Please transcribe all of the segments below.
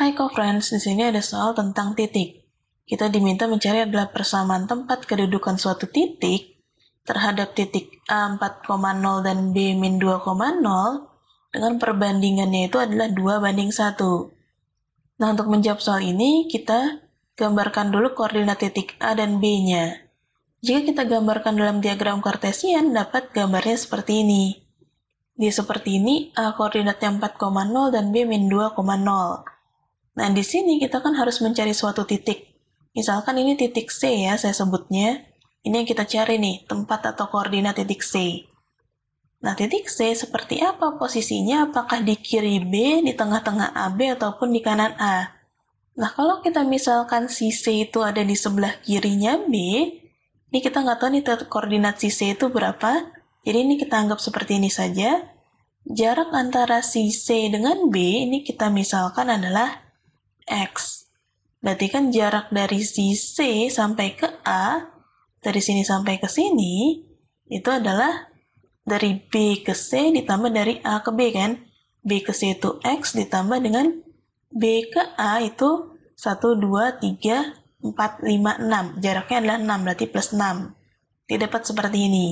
Hai co-friends, di sini ada soal tentang titik. Kita diminta mencari adalah persamaan tempat kedudukan suatu titik terhadap titik A 4,0 dan B 2,0 dengan perbandingannya itu adalah 2 banding 1. Nah, untuk menjawab soal ini, kita gambarkan dulu koordinat titik A dan B-nya. Jika kita gambarkan dalam diagram kartesian, dapat gambarnya seperti ini. Di seperti ini, A koordinatnya 4,0 dan B 2,0 Nah, di sini kita kan harus mencari suatu titik. Misalkan ini titik C ya, saya sebutnya. Ini yang kita cari nih, tempat atau koordinat titik C. Nah, titik C seperti apa posisinya? Apakah di kiri B, di tengah-tengah AB, ataupun di kanan A? Nah, kalau kita misalkan si C itu ada di sebelah kirinya B, ini kita nggak tahu nih koordinat si C itu berapa, jadi ini kita anggap seperti ini saja. Jarak antara si C dengan B ini kita misalkan adalah X. Berarti kan jarak dari si C sampai ke A, dari sini sampai ke sini, itu adalah dari B ke C ditambah dari A ke B kan? B ke C itu X ditambah dengan B ke A itu 1, 2, 3, 4, 5, 6. Jaraknya adalah 6, berarti plus 6. Didapat seperti ini.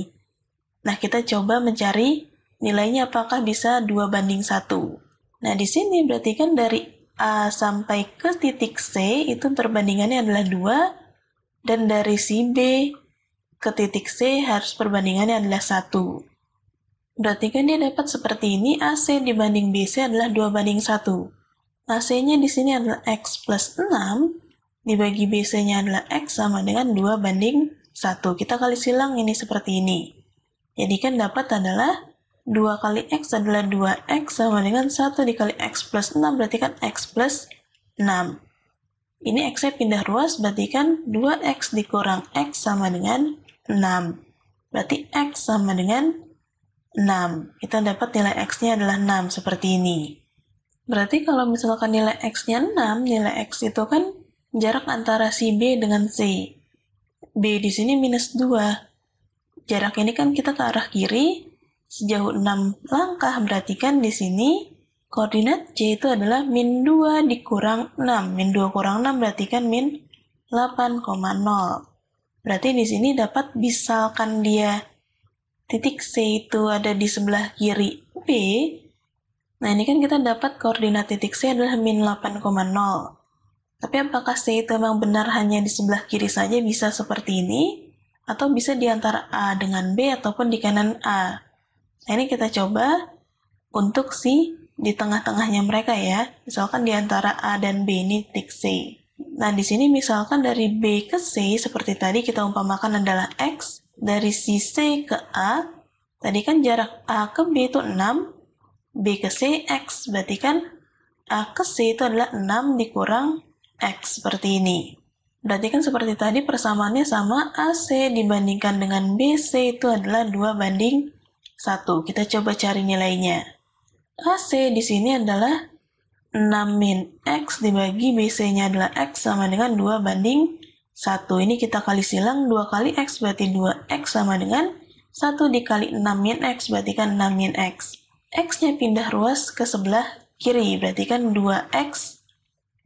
Nah, kita coba mencari nilainya apakah bisa 2 banding 1. Nah, di sini berarti kan dari A eh, sampai ke titik C itu perbandingannya adalah 2 dan dari si B ke titik C harus perbandingannya adalah 1. Berarti kan dia dapat seperti ini AC dibanding BC adalah 2 banding 1. AC-nya di sini adalah X plus 6 dibagi BC-nya adalah X sama dengan 2 banding 1. Kita kali silang ini seperti ini. Jadi kan dapat adalah 2 kali X adalah 2X sama dengan 1 dikali X plus 6, berarti kan X plus 6. Ini X-nya pindah ruas, berarti kan 2X dikurang X sama dengan 6. Berarti X sama dengan 6. Kita dapat nilai X-nya adalah 6, seperti ini. Berarti kalau misalkan nilai X-nya 6, nilai X itu kan jarak antara si B dengan C. B di sini minus 2. Jarak ini kan kita ke arah kiri, sejauh 6 langkah, berarti kan di sini koordinat C itu adalah min 2 dikurang 6. Min 2 kurang 6 berarti kan min 8,0. Berarti di sini dapat misalkan dia titik C itu ada di sebelah kiri B, nah ini kan kita dapat koordinat titik C adalah min 8,0. Tapi apakah C itu memang benar hanya di sebelah kiri saja bisa seperti ini? Atau bisa di antara A dengan B ataupun di kanan A? Nah, ini kita coba untuk si di tengah-tengahnya mereka ya. Misalkan di antara A dan B ini titik C. Nah, di sini misalkan dari B ke C, seperti tadi kita umpamakan adalah X, dari si C ke A, tadi kan jarak A ke B itu 6, B ke C X, berarti kan A ke C itu adalah 6 dikurang X seperti ini. Berarti kan seperti tadi persamaannya sama AC dibandingkan dengan BC itu adalah 2 banding 1. Kita coba cari nilainya. AC di sini adalah 6 min X dibagi BC-nya adalah X sama dengan 2 banding 1. Ini kita kali silang 2 kali X berarti 2X sama dengan 1 dikali 6 min X berarti kan 6 min X. X-nya pindah ruas ke sebelah kiri berarti kan 2X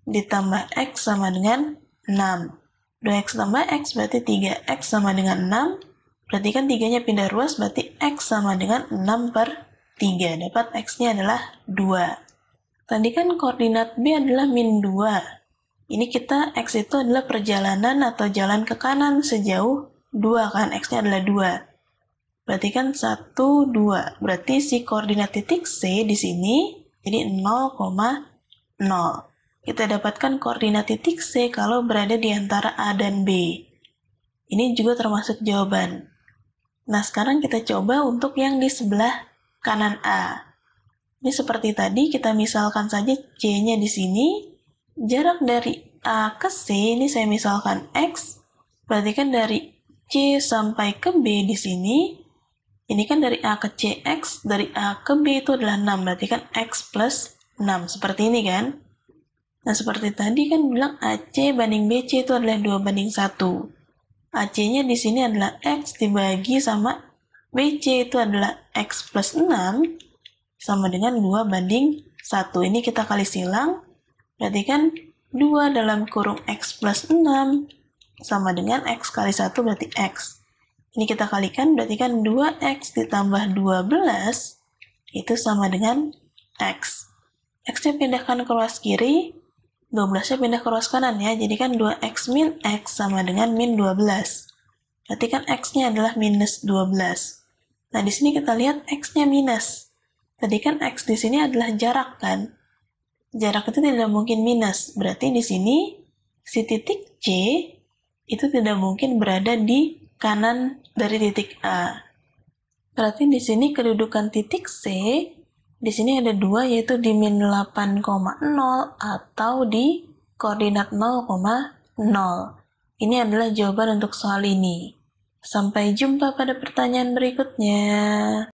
ditambah X sama dengan 6. 2X tambah X berarti 3X sama dengan 6 Berarti kan tiganya pindah ruas, berarti X sama dengan 6 per 3. Dapat X-nya adalah 2. Tadi kan koordinat B adalah min 2. Ini kita X itu adalah perjalanan atau jalan ke kanan sejauh 2 kan, X-nya adalah 2. Berarti kan 1, 2. Berarti si koordinat titik C di sini jadi 0,0. Kita dapatkan koordinat titik C kalau berada di antara A dan B. Ini juga termasuk jawaban. Nah, sekarang kita coba untuk yang di sebelah kanan A. Ini seperti tadi, kita misalkan saja C-nya di sini. Jarak dari A ke C, ini saya misalkan X. Berarti kan dari C sampai ke B di sini, ini kan dari A ke C, X dari A ke B itu adalah 6, berarti kan X plus 6, seperti ini kan? Nah, seperti tadi kan bilang AC banding BC itu adalah 2 banding 1. AC-nya di sini adalah X dibagi sama BC itu adalah X plus 6 sama dengan 2 banding 1. Ini kita kali silang, berarti kan 2 dalam kurung X plus 6 sama dengan X kali 1 berarti X. Ini kita kalikan, berarti kan 2X ditambah 12 itu sama dengan X. X-nya pindahkan ke ruas kiri, 12-nya pindah ke ruas kanan ya, jadi kan 2x min x sama dengan min 12. Berarti kan x-nya adalah minus 12. Nah, di sini kita lihat x-nya minus. Tadi kan x di sini adalah jarak kan? Jarak itu tidak mungkin minus, berarti di sini si titik C itu tidak mungkin berada di kanan dari titik A. Berarti di sini kedudukan titik C di sini ada dua yaitu di min 8,0 atau di koordinat 0,0. Ini adalah jawaban untuk soal ini. Sampai jumpa pada pertanyaan berikutnya.